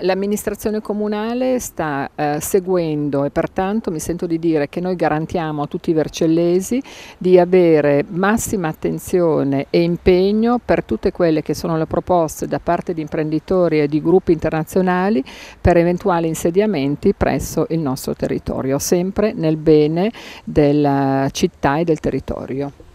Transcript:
L'amministrazione comunale sta eh, seguendo e pertanto mi sento di dire che noi garantiamo a tutti i vercellesi di avere massima attenzione e impegno per tutte quelle che sono le proposte da parte di imprenditori e di gruppi internazionali per eventuali insediamenti presso il nostro territorio, sempre nel bene della città e del territorio.